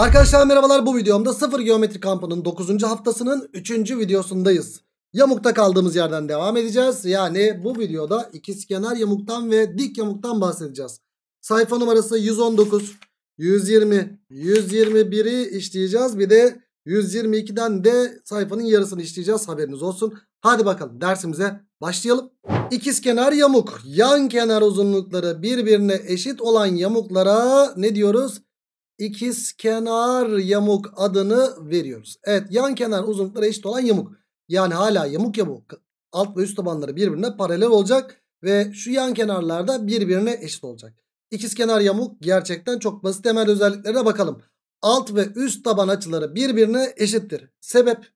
Arkadaşlar merhabalar bu videomda sıfır geometri kampının 9. haftasının 3. videosundayız. Yamukta kaldığımız yerden devam edeceğiz. Yani bu videoda ikizkenar yamuktan ve dik yamuktan bahsedeceğiz. Sayfa numarası 119, 120, 121'i işleyeceğiz. Bir de 122'den de sayfanın yarısını işleyeceğiz haberiniz olsun. Hadi bakalım dersimize başlayalım. İkizkenar yamuk yan kenar uzunlukları birbirine eşit olan yamuklara ne diyoruz? ikiz kenar yamuk adını veriyoruz. Evet yan kenar uzunlukları eşit olan yamuk. Yani hala yamuk ya bu. Alt ve üst tabanları birbirine paralel olacak. Ve şu yan kenarlarda birbirine eşit olacak. İkiz kenar yamuk gerçekten çok basit temel özelliklerine bakalım. Alt ve üst taban açıları birbirine eşittir. Sebep?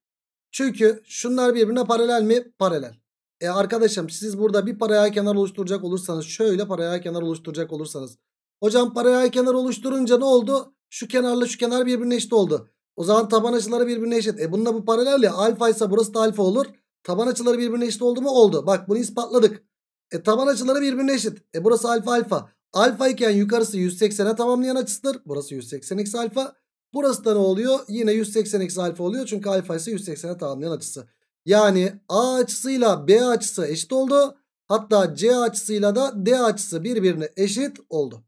Çünkü şunlar birbirine paralel mi? Paralel. E arkadaşım siz burada bir paralel kenar oluşturacak olursanız şöyle paralel kenar oluşturacak olursanız. Hocam paralel kenar oluşturunca ne oldu? Şu kenarla şu kenar birbirine eşit oldu. O zaman taban açıları birbirine eşit. E bununla bu paralel ya. Alfa ise burası da alfa olur. Taban açıları birbirine eşit oldu mu? Oldu. Bak bunu ispatladık. E taban açıları birbirine eşit. E burası alfa alfa. Alfa iken yukarısı 180'e tamamlayan açısıdır. Burası 180 eksi alfa. Burası da ne oluyor? Yine 180 eksi alfa oluyor. Çünkü alfa ise 180'e tamamlayan açısı. Yani A açısıyla B açısı eşit oldu. Hatta C açısıyla da D açısı birbirine eşit oldu.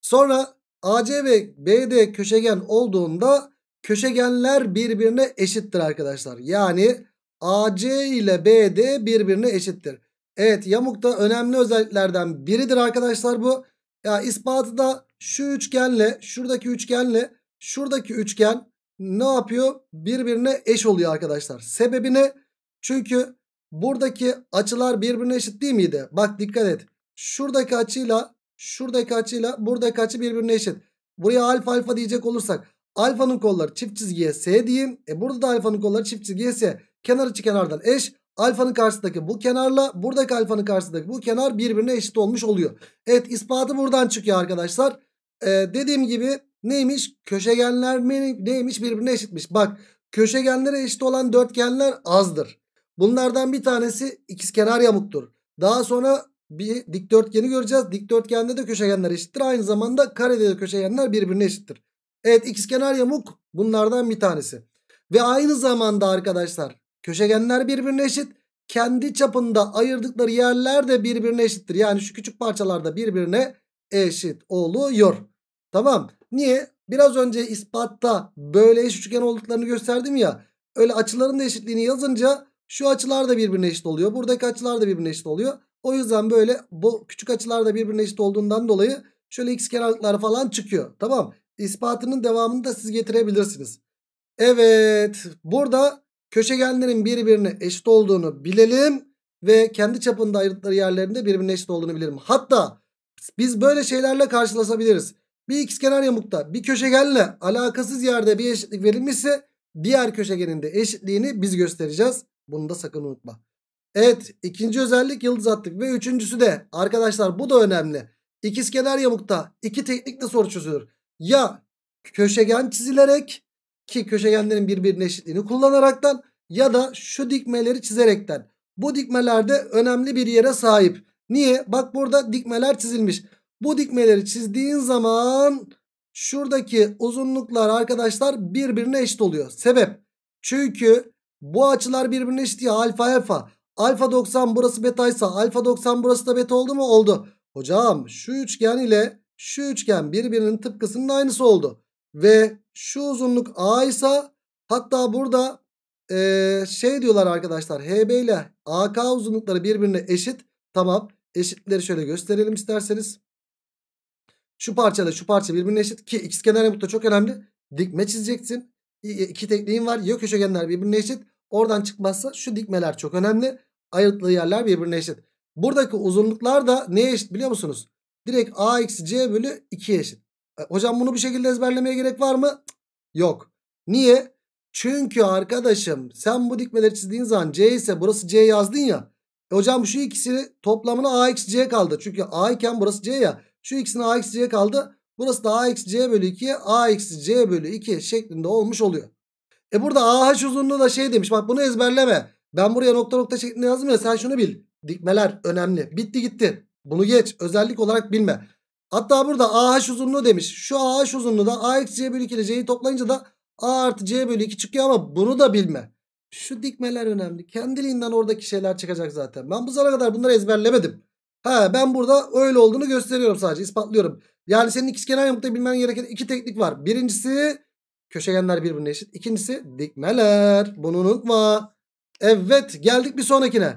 Sonra AC ve BD köşegen olduğunda köşegenler birbirine eşittir arkadaşlar. Yani AC ile BD birbirine eşittir. Evet yamuk da önemli özelliklerden biridir arkadaşlar bu. Ya ispatı da şu üçgenle şuradaki üçgenle şuradaki üçgen ne yapıyor? Birbirine eş oluyor arkadaşlar. Sebebi ne? Çünkü buradaki açılar birbirine eşit değil miydi? Bak dikkat et. Şuradaki açıyla Şuradaki açıyla buradaki açı birbirine eşit. Buraya alfa alfa diyecek olursak alfanın kolları çift çizgiye S diyeyim. E burada da alfanın kolları çift çizgiye S. Kenar içi kenardan eş. Alfanın karşısındaki bu kenarla buradaki alfanın karşısındaki bu kenar birbirine eşit olmuş oluyor. Evet ispatı buradan çıkıyor arkadaşlar. Ee, dediğim gibi neymiş? Köşegenler mi, neymiş? Birbirine eşitmiş. Bak köşegenlere eşit olan dörtgenler azdır. Bunlardan bir tanesi ikizkenar yamuktur. Daha sonra bir dikdörtgeni göreceğiz. Dikdörtgende de köşegenler eşittir. Aynı zamanda karede de köşegenler birbirine eşittir. Evet ikizkenar yamuk bunlardan bir tanesi. Ve aynı zamanda arkadaşlar köşegenler birbirine eşit. Kendi çapında ayırdıkları yerler de birbirine eşittir. Yani şu küçük parçalarda birbirine eşit oluyor. Tamam. Niye? Biraz önce ispatta böyle eş üçgen olduklarını gösterdim ya. Öyle açıların da eşitliğini yazınca şu açılar da birbirine eşit oluyor. Buradaki açılar da birbirine eşit oluyor. O yüzden böyle bu küçük açılar da birbirine eşit olduğundan dolayı şöyle x kenarlıklar falan çıkıyor. Tamam. İspatının devamını da siz getirebilirsiniz. Evet. Burada köşegenlerin birbirine eşit olduğunu bilelim. Ve kendi çapında ayırdıkları yerlerinde birbirine eşit olduğunu bilelim. Hatta biz böyle şeylerle karşılaşabiliriz. Bir x kenar yamukta bir köşegenle alakasız yerde bir eşitlik verilmişse diğer köşegenin de eşitliğini biz göstereceğiz. Bunu da sakın unutma. Evet ikinci özellik yıldız attık. Ve üçüncüsü de arkadaşlar bu da önemli. İkizkenar yamukta iki teknikle soru çözülür. Ya köşegen çizilerek ki köşegenlerin birbirine eşitliğini kullanaraktan ya da şu dikmeleri çizerekten. Bu dikmelerde önemli bir yere sahip. Niye? Bak burada dikmeler çizilmiş. Bu dikmeleri çizdiğin zaman şuradaki uzunluklar arkadaşlar birbirine eşit oluyor. Sebep? Çünkü bu açılar birbirine eşit ya alfa alfa. Alfa 90 burası betaysa alfa 90 burası da beta oldu mu? Oldu. Hocam şu üçgen ile şu üçgen birbirinin tıpkısının aynısı oldu. Ve şu uzunluk A ise hatta burada ee, şey diyorlar arkadaşlar HB ile AK uzunlukları birbirine eşit. Tamam eşitleri şöyle gösterelim isterseniz. Şu parça parçayla şu parça birbirine eşit ki x kenarı yamukta çok önemli. Dikme çizeceksin. E, iki tekniğin var. Ya köşegenler birbirine eşit. Oradan çıkmazsa şu dikmeler çok önemli. Ayrıtlı yerler birbirine eşit. Buradaki uzunluklar da neye eşit biliyor musunuz? Direkt A eksi C bölü 2'ye eşit. E, hocam bunu bir şekilde ezberlemeye gerek var mı? yok. Niye? Çünkü arkadaşım sen bu dikmeleri çizdiğin zaman C ise burası C yazdın ya. E hocam şu ikisini toplamına A eksi C kaldı. Çünkü A iken burası C ya. Şu ikisine A eksi C kaldı. Burası da A eksi C bölü 2'ye A eksi C bölü 2 şeklinde olmuş oluyor. E burada AH uzunluğu da şey demiş. Bak bunu ezberleme. Ben buraya nokta nokta şeklinde yazdım ya sen şunu bil. Dikmeler önemli. Bitti gitti. Bunu geç. Özellik olarak bilme. Hatta burada AH uzunluğu demiş. Şu AH uzunluğu da A eksi C bölü 2 ile C'yi toplayınca da A artı C bölü 2 çıkıyor ama bunu da bilme. Şu dikmeler önemli. Kendiliğinden oradaki şeyler çıkacak zaten. Ben bu zamana kadar bunları ezberlemedim. Ha ben burada öyle olduğunu gösteriyorum sadece ispatlıyorum. Yani senin ikizkenar yamukta bilmen gereken iki teknik var. Birincisi köşegenler birbirine eşit. İkincisi dikmeler. Bunu unutma. Evet geldik bir sonrakine.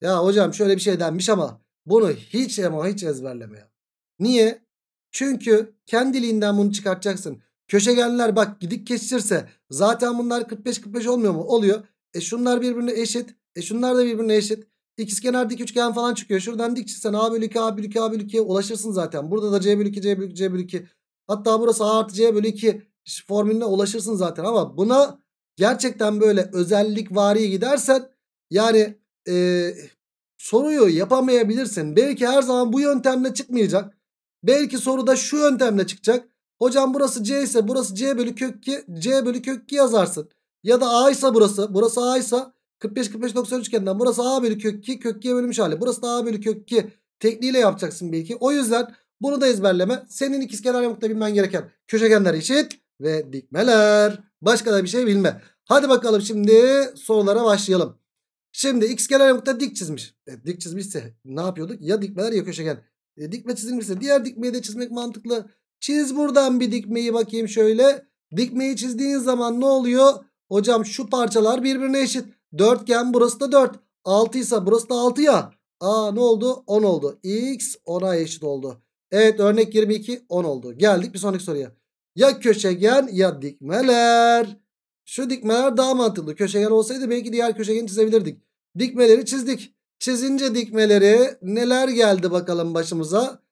Ya hocam şöyle bir şey denmiş ama bunu hiç ama hiç ezberleme ya. Niye? Çünkü kendiliğinden bunu çıkartacaksın. Köşegenler bak gidik kesişirse zaten bunlar 45-45 olmuyor mu? Oluyor. E şunlar birbirine eşit. E şunlar da birbirine eşit. İkizkenar dik üçgen falan çıkıyor. Şuradan dik çizsen a bölü 2 a bölü 2 a bölü 2'ye ulaşırsın zaten. Burada da c bölü 2 c bölü 2 c bölü 2. Hatta burası a artı c bölü 2 formülüne ulaşırsın zaten. Ama buna gerçekten böyle özellik variye gidersen yani e, soruyu yapamayabilirsin. Belki her zaman bu yöntemle çıkmayacak. Belki soruda şu yöntemle çıkacak. Hocam burası C ise burası C bölü kök 2 C bölü kök 2 yazarsın. Ya da A ise burası burası A ise 45 45 90 üçgeninden burası A bölü kök 2 kök 2'ye bölünmüş hali. Burası da A bölü kök 2 tekniğiyle yapacaksın belki. O yüzden bunu da ezberleme. Senin ikizkenar yamukta bilmen gereken köşegenler eşit ve dikmeler. Başka da bir şey bilme. Hadi bakalım şimdi sorulara başlayalım. Şimdi x gelen nokta dik çizmiş. E, dik çizmişse ne yapıyorduk? Ya dikmeler ya köşegen. E, dikme çizilmişse diğer dikmeyi de çizmek mantıklı. Çiz buradan bir dikmeyi bakayım şöyle. Dikmeyi çizdiğin zaman ne oluyor? Hocam şu parçalar birbirine eşit. Dörtgen burası da 4. 6 ise burası da 6 ya. Aa ne oldu? 10 oldu. X 10'a eşit oldu. Evet örnek 22 10 oldu. Geldik bir sonraki soruya. Ya köşegen ya dikmeler. Şu dikmeler daha mantıklı. Köşegen olsaydı belki diğer köşegeni çizebilirdik. Dikmeleri çizdik. Çizince dikmeleri neler geldi bakalım başımıza.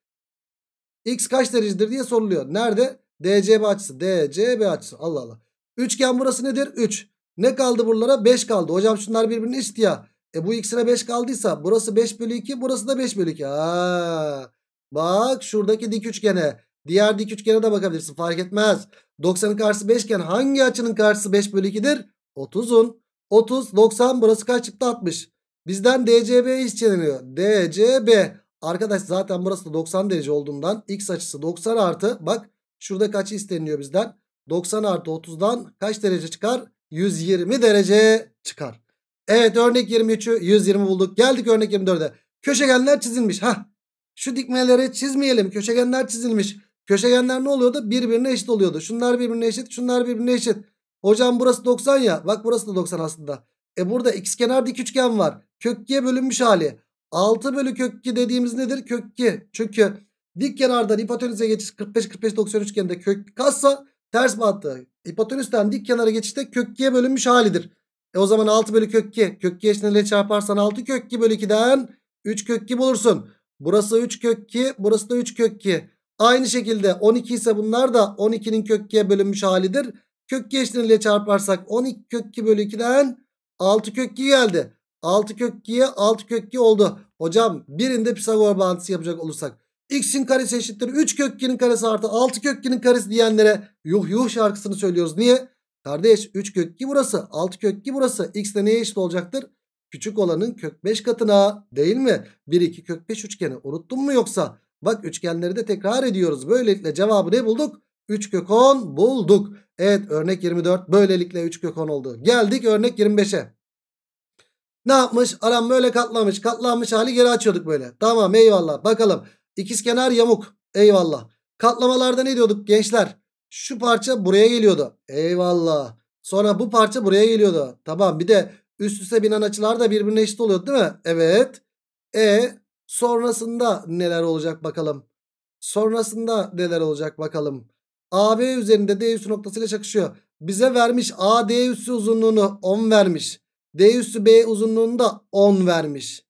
X kaç derecedir diye soruluyor. Nerede? DCB açısı. DCB açısı. Allah Allah. Üçgen burası nedir? 3. Ne kaldı buralara? 5 kaldı. Hocam şunlar birbirine eşit ya. E bu x'ine 5 kaldıysa burası 5 bölü 2 burası da 5 bölü 2. Aa, bak şuradaki dik üçgene Diğer dik üçgene de bakabilirsin fark etmez. 90'ın karşısı 5 iken hangi açının karşısı 5 bölü 2'dir? 30'un. 30, 90 burası kaç çıktı? 60. Bizden DCB isteniyor. DCB. Arkadaş zaten burası da 90 derece olduğundan x açısı 90 artı. Bak şurada kaç isteniyor bizden? 90 artı 30'dan kaç derece çıkar? 120 derece çıkar. Evet örnek 23'ü 120 bulduk. Geldik örnek 24'e. Köşegenler çizilmiş. Hah. Şu dikmeleri çizmeyelim. Köşegenler çizilmiş. Köşegenler ne oluyordu? Birbirine eşit oluyordu. Şunlar birbirine eşit. Şunlar birbirine eşit. Hocam burası 90 ya. Bak burası da 90 aslında. E burada x kenar dik üçgen var. Kök 2'ye bölünmüş hali. 6 bölü kök 2 dediğimiz nedir? Kök 2. Çünkü dik kenardan hipotenüze geçiş 45-45-90 üçgeninde kök kassa ters battı. Hipotenüsten dik kenara geçişte kök 2'ye bölünmüş halidir. E o zaman 6 bölü kök 2. Kök 2 eşitliğiyle çarparsan 6 kök 2 bölü 2'den 3 kök 2 bulursun. Burası 3 kök 2. Burası da 3 kök 2. Aynı şekilde 12 ise bunlar da 12'nin kökkiye bölünmüş halidir. Kök geçtiğiyle çarparsak 12 kökki bölü 2'den 6 kökki geldi. 6 kökkiye 6 kökki oldu. Hocam birinde Pisagor bağıntısı yapacak olursak. X'in karesi eşittir 3 kökkinin karesi artı 6 kökkinin karesi diyenlere yuh yuh şarkısını söylüyoruz. Niye? Kardeş 3 kökki burası 6 kökki burası. X de neye eşit olacaktır? Küçük olanın kök 5 katına değil mi? 1 2 kök 5 üçgeni unuttun mu yoksa? Bak üçgenleri de tekrar ediyoruz. Böylelikle cevabı ne bulduk? 3 kök 10 bulduk. Evet örnek 24 böylelikle 3 kök 10 oldu. Geldik örnek 25'e. Ne yapmış? Aram böyle katlamış. Katlanmış hali geri açıyorduk böyle. Tamam eyvallah. Bakalım. İkizkenar yamuk. Eyvallah. Katlamalarda ne diyorduk gençler? Şu parça buraya geliyordu. Eyvallah. Sonra bu parça buraya geliyordu. Tamam bir de üst üste binen açılar da birbirine eşit oluyordu değil mi? Evet. E Sonrasında neler olacak bakalım. Sonrasında neler olacak bakalım. AB üzerinde D üssü noktasıyla çakışıyor. Bize vermiş AD üssü uzunluğunu 10 vermiş. D üssü B uzunluğunu da 10 vermiş.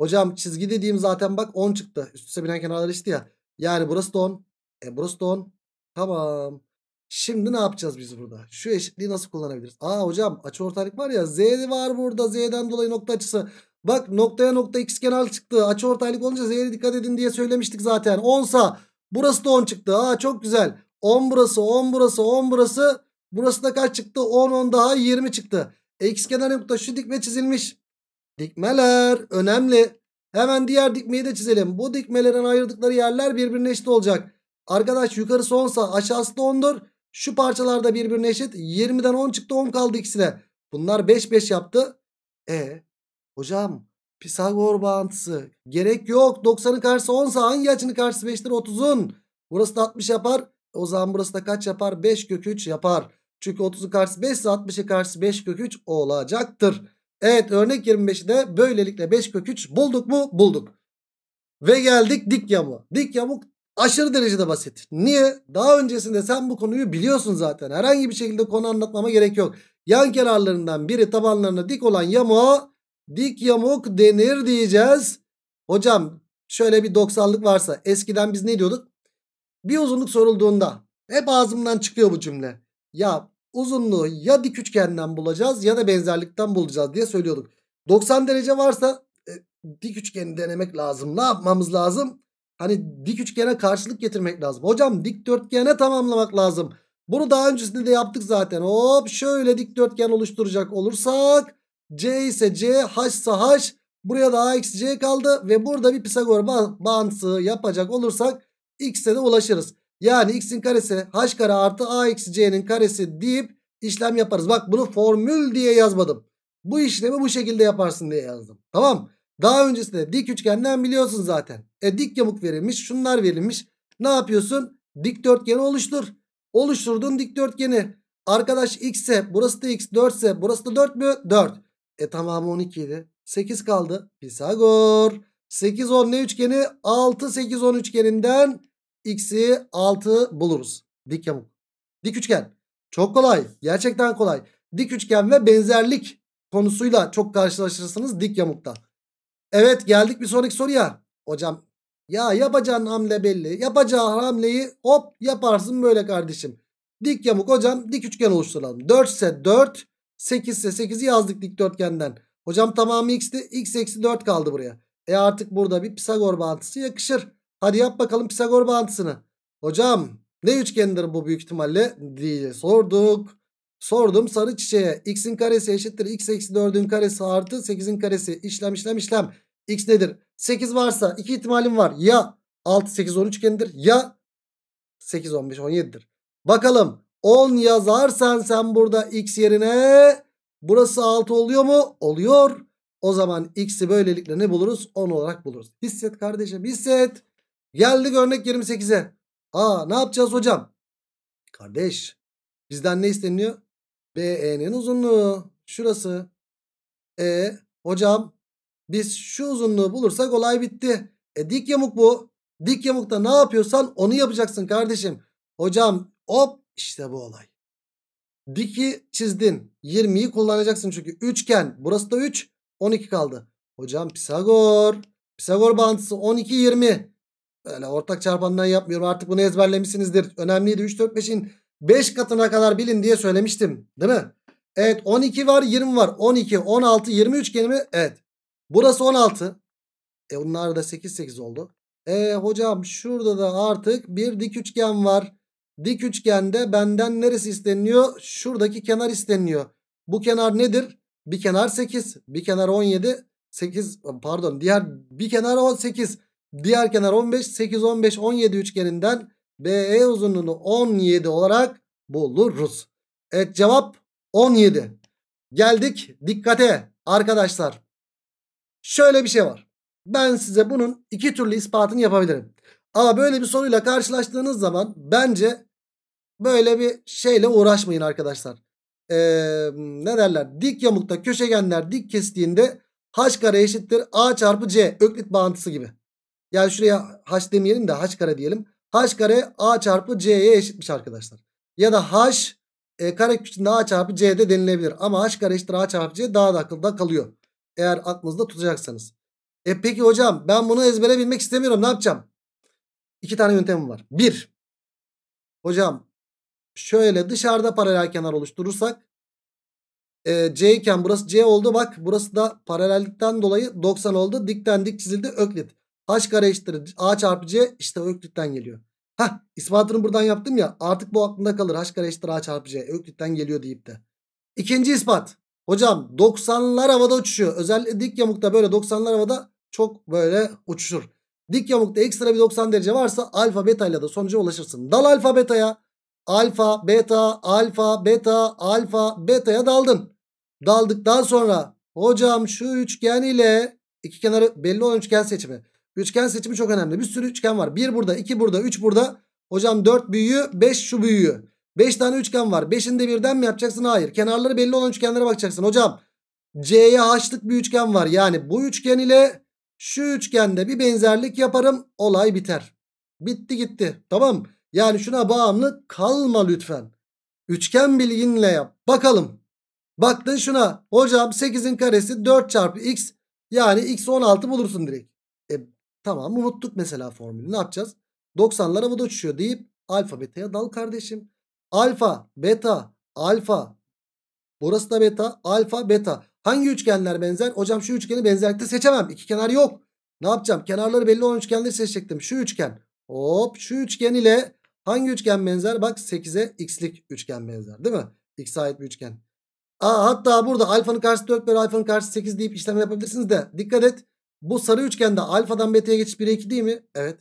Hocam çizgi dediğim zaten bak 10 çıktı. Üst üste binen kenarlar işte ya. Yani burası da 10. E burası da 10. Tamam. Şimdi ne yapacağız biz burada? Şu eşitliği nasıl kullanabiliriz? Aa hocam açı ortalık var ya Z var burada. Z'den dolayı nokta açısı. Bak noktaya nokta x kenar çıktı. Açı ortaylık olunca z'ye dikkat edin diye söylemiştik zaten. 10'sa burası da 10 çıktı. Aa çok güzel. 10 burası 10 burası 10 burası. Burası da kaç çıktı? 10 10 daha 20 çıktı. X e, kenar nokta şu dikme çizilmiş. Dikmeler önemli. Hemen diğer dikmeyi de çizelim. Bu dikmelerin ayırdıkları yerler birbirine eşit olacak. Arkadaş yukarısı 10'sa aşağısı da 10'dur. Şu parçalarda birbirine eşit. 20'den 10 çıktı 10 kaldı ikisine. Bunlar 5 5 yaptı. E Hocam Pisagor bağıntısı gerek yok. 90'ın karşısı 10 hangi açının karşısı 5'tir 30'un. Burası da 60 yapar. O zaman burası da kaç yapar? 5 kök 3 yapar. Çünkü 30'un karşısı 5 ise 60'ın karşısı 5 kök 3 olacaktır. Evet örnek 25'i de böylelikle 5 kök 3 bulduk mu? Bulduk. Ve geldik dik yamuğa. Dik yamuk aşırı derecede basit. Niye? Daha öncesinde sen bu konuyu biliyorsun zaten. Herhangi bir şekilde konu anlatmama gerek yok. Yan kenarlarından biri tabanlarına dik olan yamuğa dik yamuk denir diyeceğiz. Hocam şöyle bir 90'lık varsa eskiden biz ne diyorduk? Bir uzunluk sorulduğunda hep ağzımdan çıkıyor bu cümle. Ya uzunluğu ya dik üçgenden bulacağız ya da benzerlikten bulacağız diye söylüyorduk. 90 derece varsa e, dik üçgeni denemek lazım. Ne yapmamız lazım? Hani dik üçgene karşılık getirmek lazım. Hocam dik dörtgene tamamlamak lazım. Bunu daha öncesinde de yaptık zaten. Hop şöyle dik dörtgen oluşturacak olursak C ise C, H ise H. Buraya da A x C kaldı. Ve burada bir Pisagor ba bağıntısı yapacak olursak X'e de ulaşırız. Yani X'in karesi H kare artı A x C'nin karesi deyip işlem yaparız. Bak bunu formül diye yazmadım. Bu işlemi bu şekilde yaparsın diye yazdım. Tamam Daha öncesinde dik üçgenden biliyorsun zaten. E dik yamuk verilmiş. Şunlar verilmiş. Ne yapıyorsun? Dikdörtgeni oluştur. Oluşturdun dikdörtgeni. Arkadaş x ise burası da x 4 ise burası da 4 mü? 4. E tamamı 12 idi. 8 kaldı. Pisagor. 8 10 ne üçgeni? 6 8 10 üçgeninden x'i 6 buluruz. Dik yamuk. Dik üçgen. Çok kolay. Gerçekten kolay. Dik üçgen ve benzerlik konusuyla çok karşılaşırsınız dik yamukta. Evet geldik bir sonraki soruya. Hocam ya yapacağın hamle belli. Yapacağı hamleyi hop yaparsın böyle kardeşim. Dik yamuk hocam dik üçgen oluşturalım. 4 ise 4 8 ise 8'i yazdık dikdörtgenden. Hocam tamamı x'ti. x eksi 4 kaldı buraya. E artık burada bir Pisagor bağıntısı yakışır. Hadi yap bakalım Pisagor bağıntısını. Hocam ne üçgendir bu büyük ihtimalle diye sorduk. Sordum sarı çiçeğe. X'in karesi eşittir. X eksi 4'ün karesi artı 8'in karesi. İşlem işlem işlem. X nedir? 8 varsa iki ihtimalim var. Ya 6 8 13 üçgenidir ya 8 15 17'dir. Bakalım 10 yazarsan sen burada x yerine burası 6 oluyor mu? Oluyor. O zaman x'i böylelikle ne buluruz? 10 olarak buluruz. Hisset kardeşim hisset. Geldik örnek 28'e. Aa ne yapacağız hocam? Kardeş bizden ne isteniyor? BE'nin uzunluğu. Şurası. E hocam biz şu uzunluğu bulursak olay bitti. E dik yamuk bu. Dik yamukta ne yapıyorsan onu yapacaksın kardeşim. Hocam hop işte bu olay. Diki çizdin. 20'yi kullanacaksın çünkü. Üçgen. Burası da 3. 12 kaldı. Hocam Pisagor. Pisagor bağıntısı 12 20. Böyle ortak çarpandan yapmıyorum. Artık bunu ezberlemişsinizdir. Önemliydi 3 4 5'in 5 katına kadar bilin diye söylemiştim. Değil mi? Evet 12 var 20 var. 12 16 20 üçgenimi evet. Burası 16. E bunlar da 8 8 oldu. E hocam şurada da artık bir dik üçgen var. Dik üçgende benden neresi isteniyor? Şuradaki kenar isteniyor. Bu kenar nedir? Bir kenar 8, bir kenar 17, 8 pardon diğer bir kenar 18, diğer kenar 15, 8, 15, 17 üçgeninden BE uzunluğunu 17 olarak buluruz. Evet cevap 17. Geldik dikkate arkadaşlar. Şöyle bir şey var. Ben size bunun iki türlü ispatını yapabilirim. Ama böyle bir soruyla karşılaştığınız zaman bence Böyle bir şeyle uğraşmayın arkadaşlar. Ee, ne derler? Dik yamukta köşegenler dik kestiğinde h kare eşittir a çarpı c. Öklit bağıntısı gibi. Yani şuraya h demeyelim de h kare diyelim. h kare a çarpı c'ye eşitmiş arkadaşlar. Ya da h e, kare küçüğünde a çarpı c de denilebilir. Ama h kare eşittir a çarpı c daha da akılda kalıyor. Eğer aklınızda tutacaksanız. E peki hocam ben bunu ezbere bilmek istemiyorum. Ne yapacağım? İki tane yöntemim var. Bir. Hocam şöyle dışarıda paralel kenar oluşturursak e, C iken burası C oldu. Bak burası da paralellikten dolayı 90 oldu. Dikten dik çizildi öklit. H kare eşittir A çarpı C işte öklitten geliyor. Hah ispatını buradan yaptım ya artık bu aklında kalır. H kare eşittir A çarpı C öklitten geliyor deyip de. İkinci ispat. Hocam 90'lar havada uçuşuyor. Özellikle dik yamukta böyle 90'lar havada çok böyle uçuşur. Dik yamukta ekstra bir 90 derece varsa alfa beta ile de sonuca ulaşırsın. Dal alfa beta'ya. Alfa, beta, alfa, beta, alfa, beta'ya daldın. Daldıktan sonra hocam şu üçgen ile iki kenarı belli olan üçgen seçimi. Üçgen seçimi çok önemli. Bir sürü üçgen var. Bir burada, iki burada, üç burada. Hocam dört büyüğü, beş şu büyüğü. Beş tane üçgen var. Beşinde birden mi yapacaksın? Hayır. Kenarları belli olan üçgenlere bakacaksın. Hocam C'ye haçlık bir üçgen var. Yani bu üçgen ile şu üçgende bir benzerlik yaparım. Olay biter. Bitti gitti. Tamam mı? Yani şuna bağımlı kalma lütfen. Üçgen bilginle yap. Bakalım. Baktın şuna. Hocam 8'in karesi 4 çarpı x. Yani x 16 bulursun direkt. E, tamam unuttuk mesela formülü. Ne yapacağız? 90'lara bu da uçuşuyor deyip alfa beta'ya dal kardeşim. Alfa, beta, alfa. Burası da beta, alfa, beta. Hangi üçgenler benzer? Hocam şu üçgeni benzerlikte seçemem. İki kenar yok. Ne yapacağım? Kenarları belli olan üçgenleri seçecektim. Şu üçgen. Hop şu üçgen ile Hangi üçgen benzer? Bak 8'e x'lik üçgen benzer değil mi? X'e ait bir üçgen. Aa, hatta burada alfanın karşısı 4 bölü alfanın karşısı 8 deyip işlem yapabilirsiniz de. Dikkat et. Bu sarı üçgende alfadan beta'ya geçiş 1'e 2 değil mi? Evet.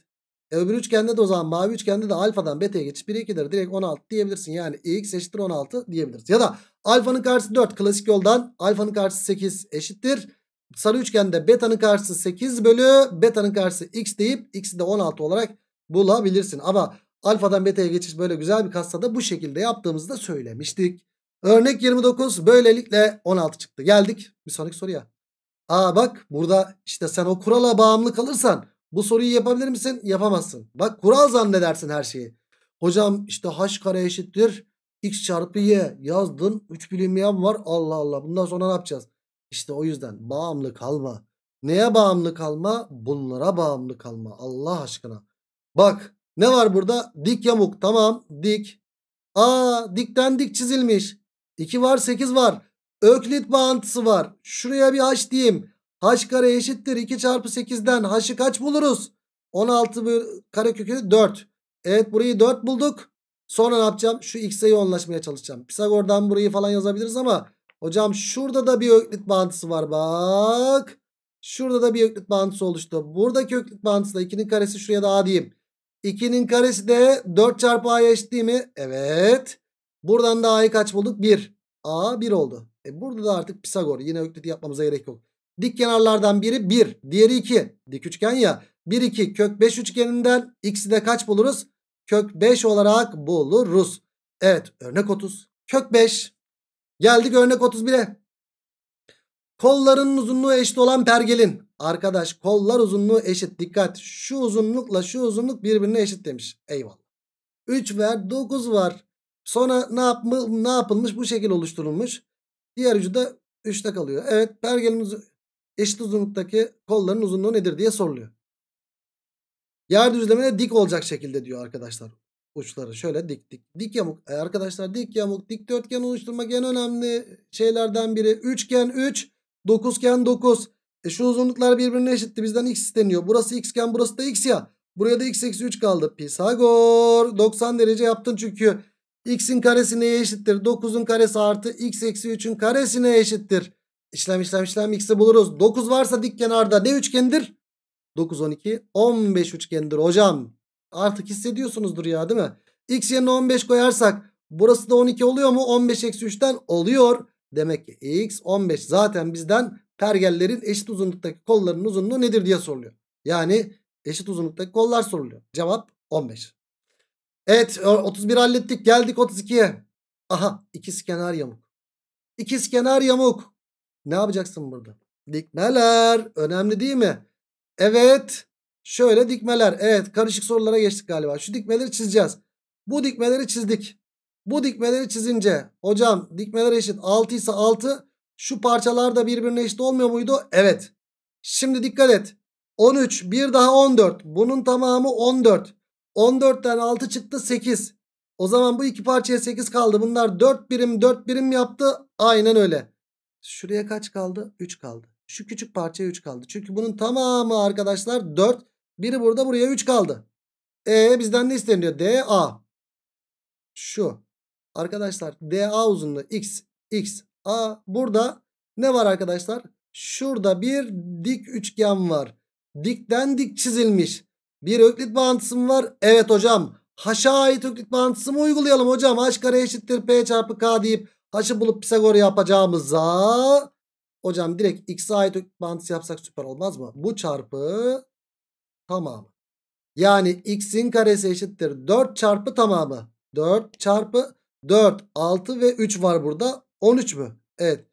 E öbür üçgende de o zaman mavi üçgende de alfadan beta'ya geçiş 1'e 2'dir. Direkt 16 diyebilirsin. Yani x eşittir 16 diyebiliriz. Ya da alfanın karşısı 4 klasik yoldan alfanın karşısı 8 eşittir. Sarı üçgende beta'nın karşısı 8 bölü beta'nın karşısı x deyip x'i de 16 olarak bulabilirsin. Ama Alfadan beta'ya geçiş böyle güzel bir kassada bu şekilde yaptığımızda söylemiştik. Örnek 29 böylelikle 16 çıktı. Geldik bir sonraki soruya. Aa bak burada işte sen o kurala bağımlı kalırsan bu soruyu yapabilir misin? Yapamazsın. Bak kural zannedersin her şeyi. Hocam işte h kare eşittir x çarpı y yazdın 3 bilinmeyen var. Allah Allah bundan sonra ne yapacağız? İşte o yüzden bağımlı kalma. Neye bağımlı kalma? Bunlara bağımlı kalma Allah aşkına. Bak ne var burada? Dik yamuk. Tamam dik. Aa dikten dik çizilmiş. 2 var 8 var. Öklit bağıntısı var. Şuraya bir h diyeyim. h kare eşittir 2 çarpı 8'den h'ı kaç buluruz? 16 böl kare kökü 4. Evet burayı 4 bulduk. Sonra ne yapacağım? Şu x'e yoğunlaşmaya çalışacağım. Pisagor'dan burayı falan yazabiliriz ama hocam şurada da bir öklit bağıntısı var bak. Şurada da bir öklit bağıntısı oluştu. Buradaki öklit bağıntısı da 2'nin karesi şuraya da a diyeyim. 2'nin karesi de 4 çarpı a'ya eşit değil mi? Evet. Buradan da a'yı kaç bulduk? 1. a 1 oldu. E burada da artık Pisagor. Yine öklit yapmamıza gerek yok. Dik kenarlardan biri 1. Diğeri 2. Dik üçgen ya. 1 2 kök 5 üçgeninden x'i de kaç buluruz? Kök 5 olarak buluruz. Evet örnek 30. Kök 5. Geldik örnek 31'e. Kolların uzunluğu eşit olan pergelin Arkadaş kollar uzunluğu eşit. Dikkat şu uzunlukla şu uzunluk birbirine eşit demiş. Eyvallah. 3 var 9 var. Sonra ne, yapma, ne yapılmış? Bu şekil oluşturulmuş. Diğer ucu da 3'te kalıyor. Evet pergelin eşit uzunluktaki kolların uzunluğu nedir diye soruluyor. Yer düzlemine dik olacak şekilde diyor arkadaşlar. Uçları şöyle dik dik. Dik yamuk. E arkadaşlar dik yamuk dik dörtgen oluşturmak en önemli şeylerden biri. Üçgen 3, dokuzgen 9. E şu uzunluklar birbirine eşitti. Bizden x isteniyor. Burası x iken burası da x ya. Buraya da x eksi 3 kaldı. Pisagor 90 derece yaptın çünkü. x'in karesi neye eşittir? 9'un karesi artı x eksi 3'ün neye eşittir. İşlem işlem işlem x'i buluruz. 9 varsa dik kenarda ne üçgendir? 9, 12, 15 üçgendir hocam. Artık hissediyorsunuzdur ya değil mi? X yerine 15 koyarsak burası da 12 oluyor mu? 15 eksi 3'ten oluyor. Demek ki x 15 zaten bizden pergellerin eşit uzunluktaki kollarının uzunluğu nedir diye soruluyor. Yani eşit uzunluktaki kollar soruluyor. Cevap 15. Evet 31 e, hallettik geldik 32'ye. Aha kenar yamuk. kenar yamuk. Ne yapacaksın burada? Dikmeler önemli değil mi? Evet şöyle dikmeler. Evet karışık sorulara geçtik galiba. Şu dikmeleri çizeceğiz. Bu dikmeleri çizdik. Bu dikmeleri çizince hocam dikmeler eşit 6 ise 6 şu parçalar da birbirine eşit olmuyor muydu? Evet. Şimdi dikkat et. 13 bir daha 14. Bunun tamamı 14. 14'ten 6 çıktı 8. O zaman bu iki parçaya 8 kaldı. Bunlar 4 birim 4 birim yaptı. Aynen öyle. Şuraya kaç kaldı? 3 kaldı. Şu küçük parçaya 3 kaldı. Çünkü bunun tamamı arkadaşlar 4. Biri burada buraya 3 kaldı. E bizden ne isteniyor? DA. Şu. Arkadaşlar DA uzunluğu x, x A burada ne var arkadaşlar? Şurada bir dik üçgen var. Dikten dik çizilmiş. Bir öklit bağıntısı mı var? Evet hocam. Haşa ait öklit bağıntısı mı uygulayalım hocam? H kare eşittir P çarpı K deyip H'ı bulup Pisagor yapacağımıza hocam direkt X'e ait öklit bağıntısı yapsak süper olmaz mı? Bu çarpı tamamı. Yani X'in karesi eşittir 4 çarpı tamamı. 4 çarpı 4, 6 ve 3 var burada. 13 mü? Evet.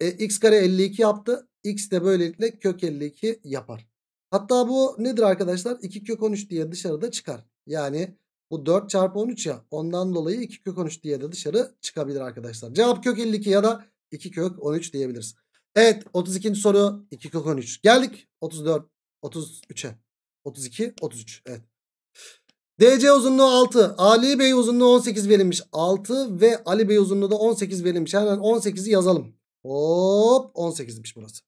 E, x kare 52 yaptı. X de böylelikle kök 52 yapar. Hatta bu nedir arkadaşlar? 2 kök 13 diye dışarıda çıkar. Yani bu 4 çarpı 13 ya. Ondan dolayı 2 kök 13 diye de dışarı çıkabilir arkadaşlar. Cevap kök 52 ya da 2 kök 13 diyebiliriz. Evet 32. soru 2 kök 13. Geldik 34 33'e. 32 33 evet. DC uzunluğu 6. Ali Bey uzunluğu 18 verilmiş. 6 ve Ali Bey uzunluğu da 18 verilmiş. Hemen 18'i yazalım. Hop 18'miş burası.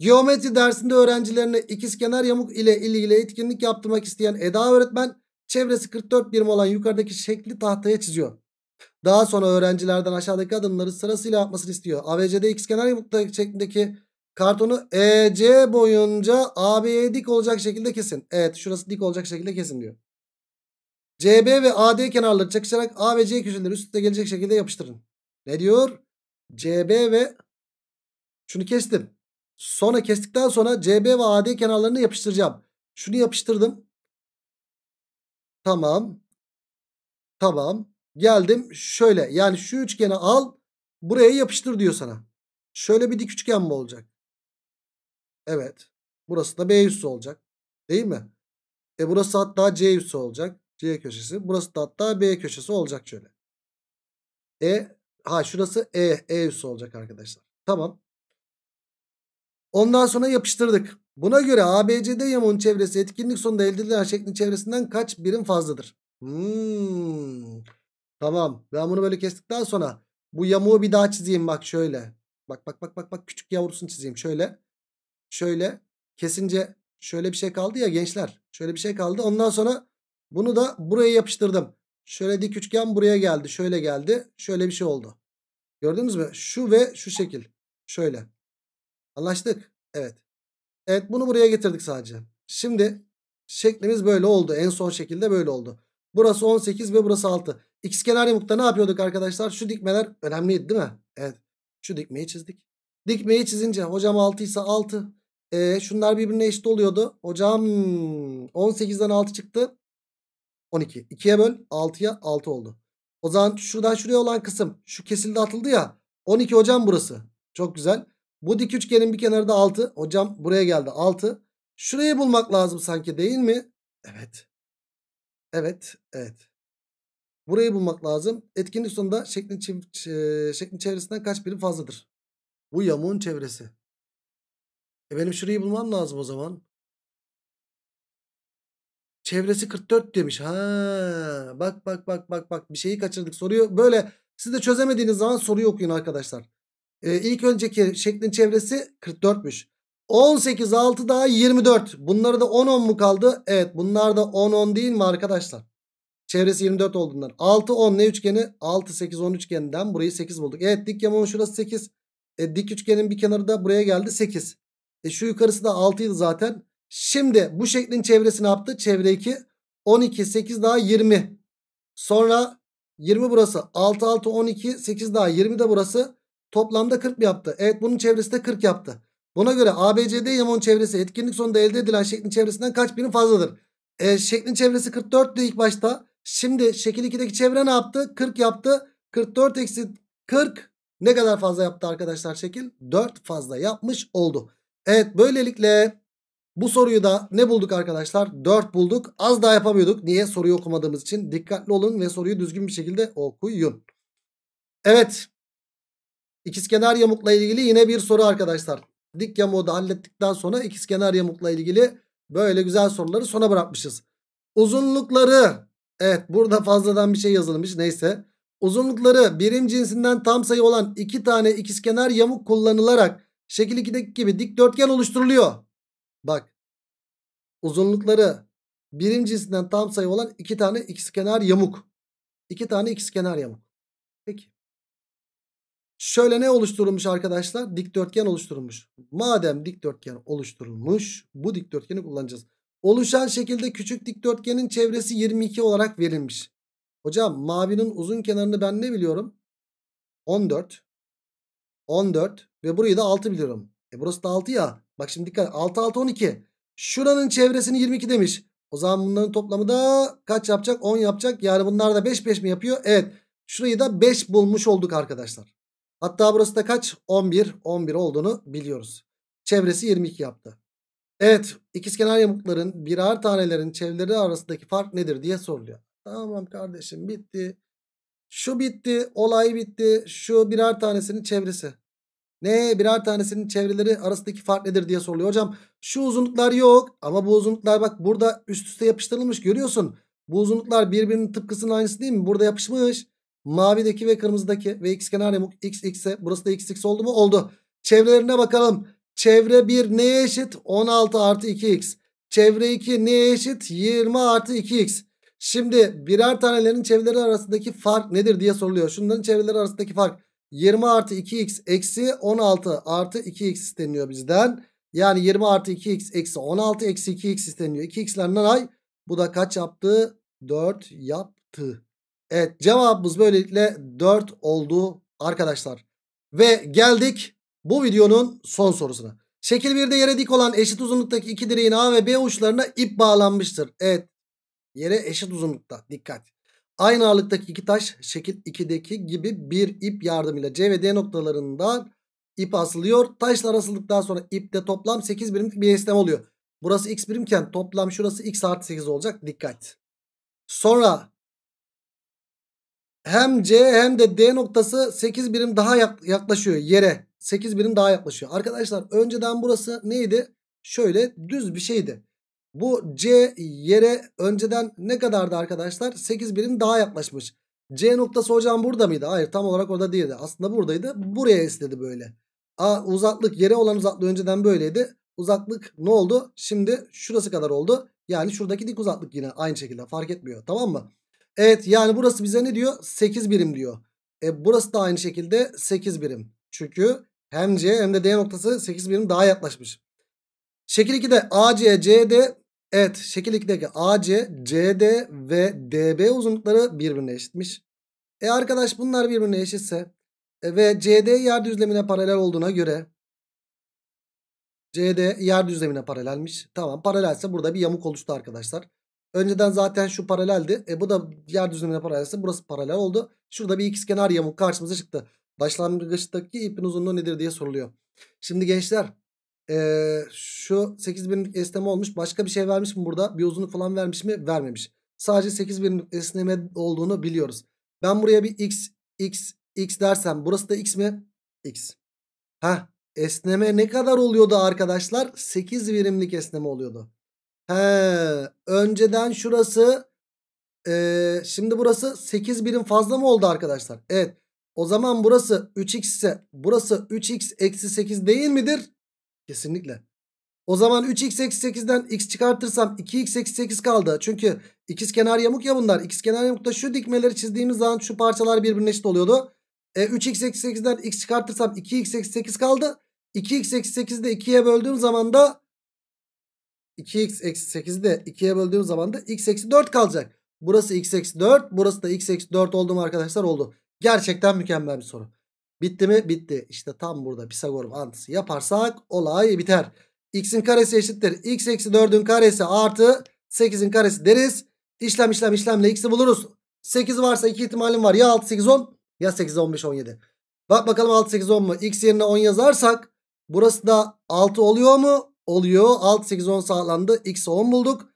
Geometri dersinde öğrencilerine ikizkenar yamuk ile ilgili etkinlik yaptırmak isteyen Eda öğretmen çevresi 44 birim olan yukarıdaki şekli tahtaya çiziyor. Daha sonra öğrencilerden aşağıdaki adımları sırasıyla yapmasını istiyor. ABC'de ikizkenar yamuk şeklindeki kartonu EC boyunca AB'ye dik olacak şekilde kesin. Evet şurası dik olacak şekilde kesin diyor. CB ve AD kenarları çakışarak A ve C köşeleri üst üste gelecek şekilde yapıştırın. Ne diyor? CB ve şunu kestim. Sonra kestikten sonra CB ve AD kenarlarını yapıştıracağım. Şunu yapıştırdım. Tamam. Tamam. Geldim şöyle. Yani şu üçgeni al. Buraya yapıştır diyor sana. Şöyle bir dik üçgen mi olacak? Evet. Burası da B üssü olacak. Değil mi? E burası hatta C üssü olacak. C köşesi. Burası da hatta B köşesi olacak şöyle. E ha şurası E. E üssü olacak arkadaşlar. Tamam. Ondan sonra yapıştırdık. Buna göre ABCD yamuğun çevresi etkinlik sonunda elde edilen şeklin çevresinden kaç birim fazladır? Hmm. Tamam. Ben bunu böyle kestikten sonra bu yamuğu bir daha çizeyim bak şöyle. Bak bak bak bak bak küçük yavrusunu çizeyim şöyle. Şöyle kesince şöyle bir şey kaldı ya gençler. Şöyle bir şey kaldı. Ondan sonra bunu da buraya yapıştırdım. Şöyle dik üçgen buraya geldi. Şöyle geldi. Şöyle bir şey oldu. Gördünüz mü? Şu ve şu şekil. Şöyle. Anlaştık. Evet. Evet bunu buraya getirdik sadece. Şimdi şeklimiz böyle oldu. En son şekilde böyle oldu. Burası 18 ve burası 6. X kenar yamukta ne yapıyorduk arkadaşlar? Şu dikmeler önemliydi değil mi? Evet. Şu dikmeyi çizdik. Dikmeyi çizince hocam 6 ise 6. E, ee, şunlar birbirine eşit oluyordu. Hocam 18'den 6 çıktı. 12. 2'ye böl 6'ya 6 oldu. O zaman şuradan şuraya olan kısım şu kesildi atıldı ya. 12 hocam burası. Çok güzel. Bu dik üçgenin bir kenarı da 6. Hocam buraya geldi 6. Şurayı bulmak lazım sanki değil mi? Evet. Evet. Evet. Burayı bulmak lazım. Etkinlik sonunda şeklin, e, şeklin çevresinden kaç birim fazladır? Bu yamuğun çevresi. E benim şurayı bulmam lazım o zaman. Çevresi 44 demiş. Ha bak bak bak bak bak bir şeyi kaçırdık. Soruyu böyle siz de çözemediğiniz zaman soruyu okuyun arkadaşlar. Ee, ilk önceki şeklin çevresi 44'müş. 18 6 daha 24. Bunları da 10 10 mu kaldı? Evet bunlar da 10 10 değil mi arkadaşlar? Çevresi 24 olduğundan. 6 10 ne üçgeni? 6 8 10 üçgeninden burayı 8 bulduk. Evet dik yamanın şurası 8. E, dik üçgenin bir kenarı da buraya geldi 8. E, şu yukarısı da 6 idi zaten. Şimdi bu şeklin çevresi ne yaptı? Çevre 2. 12 8 daha 20. Sonra 20 burası. 6 6 12 8 daha 20 de burası. Toplamda 40 yaptı. Evet bunun çevresi de 40 yaptı. Buna göre ABCD yamanın çevresi etkinlik sonunda elde edilen şeklin çevresinden kaç birim fazladır? E, şeklin çevresi 44'tü ilk başta. Şimdi şekil 2'deki çevre ne yaptı? 40 yaptı. 44 eksi 40 ne kadar fazla yaptı arkadaşlar şekil? 4 fazla yapmış oldu. Evet böylelikle bu soruyu da ne bulduk arkadaşlar? 4 bulduk. Az daha yapamıyorduk. Niye? Soruyu okumadığımız için. Dikkatli olun ve soruyu düzgün bir şekilde okuyun. Evet. İkizkenar yamukla ilgili yine bir soru arkadaşlar. Dik yamuğu da hallettikten sonra ikizkenar yamukla ilgili böyle güzel soruları sona bırakmışız. Uzunlukları. Evet burada fazladan bir şey yazılmış. Neyse. Uzunlukları birim cinsinden tam sayı olan iki tane ikizkenar yamuk kullanılarak şekil 2'deki gibi dikdörtgen oluşturuluyor. Bak uzunlukları birim cinsinden tam sayı olan iki tane ikizkenar yamuk. İki tane ikizkenar yamuk. Peki. Şöyle ne oluşturulmuş arkadaşlar? Dikdörtgen oluşturulmuş. Madem dikdörtgen oluşturulmuş bu dikdörtgeni kullanacağız. Oluşan şekilde küçük dikdörtgenin çevresi 22 olarak verilmiş. Hocam mavinin uzun kenarını ben ne biliyorum? 14. 14 ve burayı da 6 biliyorum. E burası da 6 ya. Bak şimdi dikkat. 6 6 12. Şuranın çevresini 22 demiş. O zaman bunların toplamı da kaç yapacak? 10 yapacak. Yani bunlar da 5 5 mi yapıyor? Evet. Şurayı da 5 bulmuş olduk arkadaşlar. Hatta burası da kaç? 11. 11 olduğunu biliyoruz. Çevresi 22 yaptı. Evet. İkizkenar yamukların birer tanelerin çevreleri arasındaki fark nedir diye soruluyor. Tamam kardeşim bitti. Şu bitti. Olay bitti. Şu birer tanesinin çevresi. Ne birer tanesinin çevreleri arasındaki fark nedir diye soruluyor. Hocam şu uzunluklar yok ama bu uzunluklar bak burada üst üste yapıştırılmış görüyorsun. Bu uzunluklar birbirinin tıpkısının aynısı değil mi? Burada yapışmış. Mavideki ve kırmızıdaki ve x kenar yamuk x x'e burası da x x oldu mu? Oldu. Çevrelerine bakalım. Çevre 1 neye eşit? 16 artı 2x. Çevre 2 neye eşit? 20 artı 2x. Şimdi birer tanelerin çevreleri arasındaki fark nedir diye soruluyor. Şunların çevreleri arasındaki fark. 20 artı 2x eksi 16 artı 2x isteniyor bizden. Yani 20 artı 2x eksi 16 eksi 2x isteniyor. 2x'ler ay bu da kaç yaptı? 4 yaptı. Evet cevabımız böylelikle 4 oldu arkadaşlar. Ve geldik bu videonun son sorusuna. Şekil 1'de yere dik olan eşit uzunluktaki iki direğin A ve B uçlarına ip bağlanmıştır. Evet yere eşit uzunlukta dikkat. Aynı ağırlıktaki iki taş şekil 2'deki gibi bir ip yardımıyla C ve D noktalarında ip asılıyor. Taşlar asıldıktan sonra ipte toplam 8 birimlik bir esneme oluyor. Burası x birimken toplam şurası x artı 8 olacak. Dikkat. Sonra hem C hem de D noktası 8 birim daha yaklaşıyor yere. 8 birim daha yaklaşıyor. Arkadaşlar önceden burası neydi? Şöyle düz bir şeydi. Bu C yere önceden ne kadardı arkadaşlar? 8 birim daha yaklaşmış. C noktası hocam burada mıydı? Hayır tam olarak orada değildi. Aslında buradaydı. Buraya istedi böyle. A uzaklık yere olan uzaklık önceden böyleydi. Uzaklık ne oldu? Şimdi şurası kadar oldu. Yani şuradaki dik uzaklık yine aynı şekilde fark etmiyor. Tamam mı? Evet yani burası bize ne diyor? 8 birim diyor. E burası da aynı şekilde 8 birim. Çünkü hem C hem de D noktası 8 birim daha yaklaşmış. Şekil 2'de AC, CD Evet şekil 2'deki AC, CD ve DB uzunlukları birbirine eşitmiş. E arkadaş bunlar birbirine eşitse e, ve CD yer düzlemine paralel olduğuna göre CD yer düzlemine paralelmiş. Tamam paralelse burada bir yamuk oluştu arkadaşlar. Önceden zaten şu paraleldi. E bu da yer düzlemine paralelse burası paralel oldu. Şurada bir ikizkenar yamuk karşımıza çıktı. Başlangıçtaki ipin uzunluğu nedir diye soruluyor. Şimdi gençler ee, şu 8 birimlik esneme olmuş. Başka bir şey vermiş mi burada? Bir uzunu falan vermiş mi? Vermemiş. Sadece 8 birimlik esneme olduğunu biliyoruz. Ben buraya bir x, x, x dersem burası da x mi? X. Ha esneme ne kadar oluyordu arkadaşlar? 8 birimlik esneme oluyordu. He, önceden şurası e, şimdi burası 8 birim fazla mı oldu arkadaşlar? Evet. O zaman burası 3x ise burası 3x eksi 8 değil midir? Kesinlikle. O zaman 3x eksi 8'den x çıkartırsam 2x eksi 8 kaldı. Çünkü ikiz kenar yamuk ya bunlar. İkiz kenar yamukta şu dikmeleri çizdiğimiz zaman şu parçalar birbirine eşit oluyordu. E, 3x eksi 8'den x çıkartırsam 2x eksi 8 kaldı. 2x eksi 8'i 2'ye böldüğüm zaman da 2x eksi 8'i 2'ye böldüğüm zaman da x eksi 4 kalacak. Burası x eksi 4. Burası da x eksi 4 oldu mu arkadaşlar? Oldu. Gerçekten mükemmel bir soru. Bitti mi? Bitti. İşte tam burada Pisagor mantısı yaparsak olay biter. X'in karesi eşittir. X eksi 4'ün karesi artı 8'in karesi deriz. İşlem işlem işlemle X'i buluruz. 8 varsa 2 ihtimalim var. Ya 6 8 10 ya 8 15 17. Bak bakalım 6 8 10 mu? X yerine 10 yazarsak burası da 6 oluyor mu? Oluyor. 6 8 10 sağlandı. X'i 10 bulduk.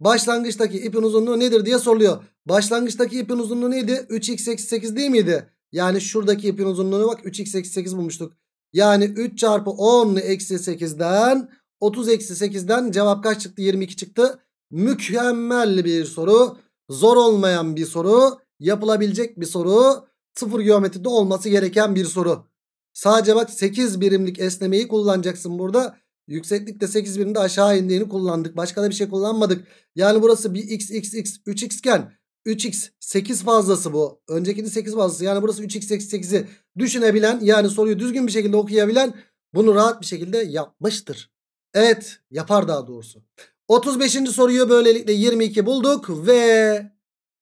Başlangıçtaki ipin uzunluğu nedir diye soruluyor. Başlangıçtaki ipin uzunluğu neydi? 3x eksi 8 değil miydi? Yani şuradaki ipin uzunluğuna bak 3x eksi 8 bulmuştuk. Yani 3 çarpı 10 eksi 8'den 30 eksi 8'den cevap kaç çıktı? 22 çıktı. Mükemmel bir soru. Zor olmayan bir soru. Yapılabilecek bir soru. Sıfır geometride olması gereken bir soru. Sadece bak 8 birimlik esnemeyi kullanacaksın burada. Yükseklikte 8 birimde aşağı indiğini kullandık. Başka da bir şey kullanmadık. Yani burası bir x x x 3x iken 3x 8 fazlası bu. Öncekinin 8 fazlası. Yani burası 3x eksi 8'i düşünebilen yani soruyu düzgün bir şekilde okuyabilen bunu rahat bir şekilde yapmıştır. Evet yapar daha doğrusu. 35. soruyu böylelikle 22 bulduk ve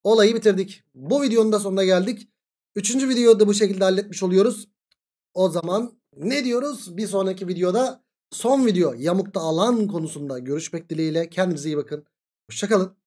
olayı bitirdik. Bu videonun da sonuna geldik. Üçüncü videoyu da bu şekilde halletmiş oluyoruz. O zaman ne diyoruz? Bir sonraki videoda son video yamukta alan konusunda görüşmek dileğiyle. Kendinize iyi bakın. Hoşçakalın.